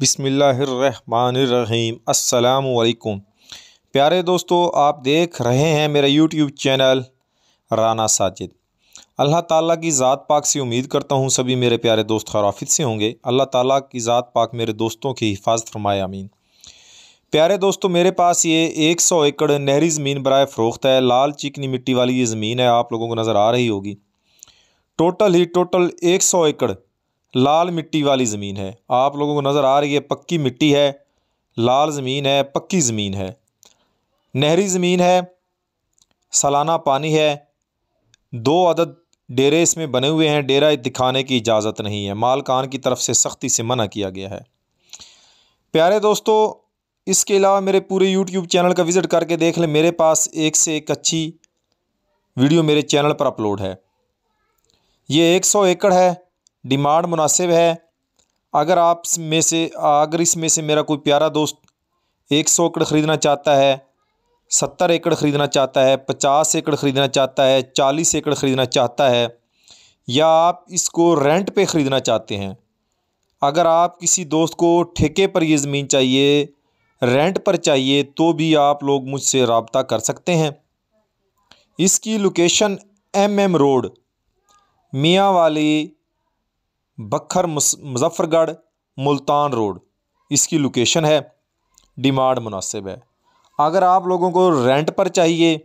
बिसमीम् अल्लाम प्यारे दोस्तों आप देख रहे हैं मेरा यूट्यूब चैनल राना साजिद अल्लाह ताला की ज़ात पाक से उम्मीद करता हूँ सभी मेरे प्यारे दोस्त खराफित से होंगे अल्लाह ताला की ज़ात पाक मेरे दोस्तों की हिफाजत फरमाए आमीन प्यारे दोस्तों मेरे पास ये एक सौ एकड़ नहरी ज़मीन बरए फ़रोख्त है लाल चिकनी मिट्टी वाली ये ज़मीन है आप लोगों को नज़र आ रही होगी टोटल ही टोटल एक सौ एकड़ लाल मिट्टी वाली ज़मीन है आप लोगों को नज़र आ रही है पक्की मिट्टी है लाल ज़मीन है पक्की ज़मीन है नहरी ज़मीन है सालाना पानी है दो अदद डेरे इसमें बने हुए हैं डेरा दिखाने की इजाज़त नहीं है मालकान की तरफ से सख्ती से मना किया गया है प्यारे दोस्तों इसके अलावा मेरे पूरे यूट्यूब चैनल का विज़िट करके देख लें मेरे पास एक से एक अच्छी वीडियो मेरे चैनल पर अपलोड है ये 100 एकड़ है डिमांड मुनासिब है अगर आप में से अगर इसमें से मेरा कोई प्यारा दोस्त एक सौ एकड़ ख़रीदना चाहता है सत्तर एकड़ ख़रीदना चाहता है पचास एकड़ ख़रीदना चाहता है चालीस एकड़ ख़रीदना चाहता है या आप इसको रेंट पे ख़रीदना चाहते हैं अगर आप किसी दोस्त को ठेके पर ये ज़मीन चाहिए रेंट पर चाहिए तो भी आप लोग मुझसे रबता कर सकते हैं इसकी लोकेशन एम एम रोड मियाँ वाली बखर मुजफ्फरगढ़ मुल्तान रोड इसकी लोकेशन है डिमांड मुनासिब है अगर आप लोगों को रेंट पर चाहिए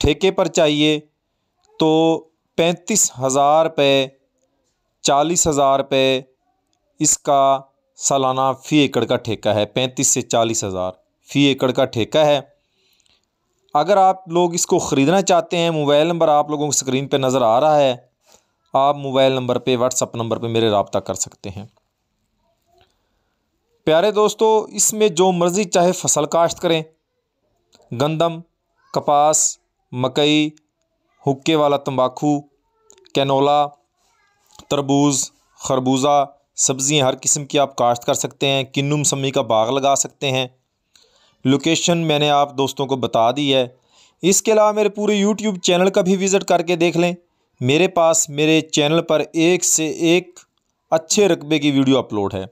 ठेके पर चाहिए तो पैंतीस हज़ार रुपये चालीस हज़ार रुपये इसका सालाना फ़ी एकड़ का ठेका है पैंतीस से चालीस हज़ार फ़ी एकड़ का ठेका है अगर आप लोग इसको ख़रीदना चाहते हैं मोबाइल नंबर आप लोगों को स्क्रीन पर नज़र आ रहा है आप मोबाइल नंबर पे व्हाट्सअप नंबर पे मेरे रबता कर सकते हैं प्यारे दोस्तों इसमें जो मर्ज़ी चाहे फसल काश्त करें गंदम कपास मकई हुक्के वाला तंबाकू कैनोला तरबूज खरबूजा सब्ज़ियाँ हर किस्म की आप काश्त कर सकते हैं किन्नु मसमी का बाग लगा सकते हैं लोकेशन मैंने आप दोस्तों को बता दी है इसके अलावा मेरे पूरे यूट्यूब चैनल का भी विज़िट करके देख लें मेरे पास मेरे चैनल पर एक से एक अच्छे रकबे की वीडियो अपलोड है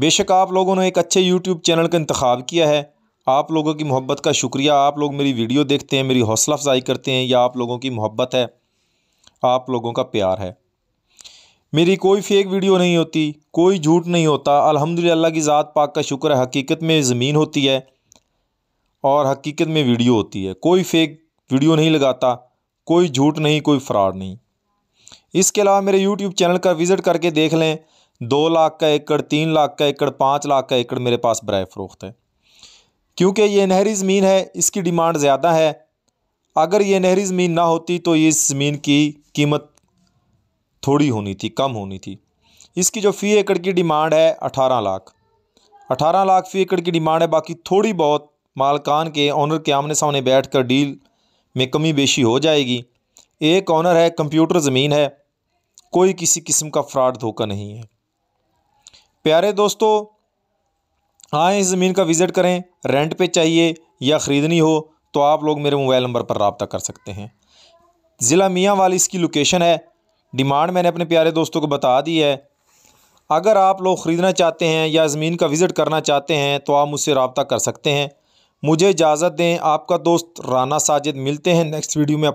बेशक आप लोगों ने एक अच्छे यूट्यूब चैनल का इंतखब किया है आप लोगों की मोहब्बत का शुक्रिया आप लोग मेरी वीडियो देखते हैं मेरी हौसला अफजाई करते हैं या आप लोगों की मोहब्बत है आप लोगों का प्यार है मेरी कोई फेक वीडियो नहीं होती कोई झूठ नहीं होता अल्हम्दुलिल्लाह की ज़ात पाक का शुक्र है हकीकत में ज़मीन होती है और हकीकत में वीडियो होती है कोई फेक वीडियो नहीं लगाता कोई झूठ नहीं कोई फ्रॉड नहीं इसके अलावा मेरे यूट्यूब चैनल का विज़िट करके देख लें दो लाख का एकड़ तीन लाख का एकड़ पाँच लाख का एकड़ मेरे पास बर फरोख्त है क्योंकि ये नहरी ज़मीन है इसकी डिमांड ज़्यादा है अगर ये नहरी ज़मीन ना होती तो ये इस ज़मीन की कीमत थोड़ी होनी थी कम होनी थी इसकी जो फ़ी एकड़ की डिमांड है अठारह लाख अठारह लाख फ़ी एकड़ की डिमांड है बाकी थोड़ी बहुत मालकान के ऑनर के आमने सामने बैठ कर डील में कमी बेशी हो जाएगी एक ऑनर है कंप्यूटर ज़मीन है कोई किसी किस्म का फ्रॉड धोखा नहीं है प्यारे दोस्तों आए इस ज़मीन का विज़िट करें रेंट पे चाहिए या ख़रीदनी हो तो आप लोग मेरे मोबाइल नंबर पर रबता कर सकते हैं ज़िला मियाँ वाली इसकी लोकेशन है डिमांड मैंने अपने प्यारे दोस्तों को बता दी है अगर आप लोग ख़रीदना चाहते हैं या ज़मीन का विज़िट करना चाहते हैं तो आप मुझसे रबता कर सकते हैं मुझे इजाज़त दें आपका दोस्त राना साजिद मिलते हैं नेक्स्ट वीडियो में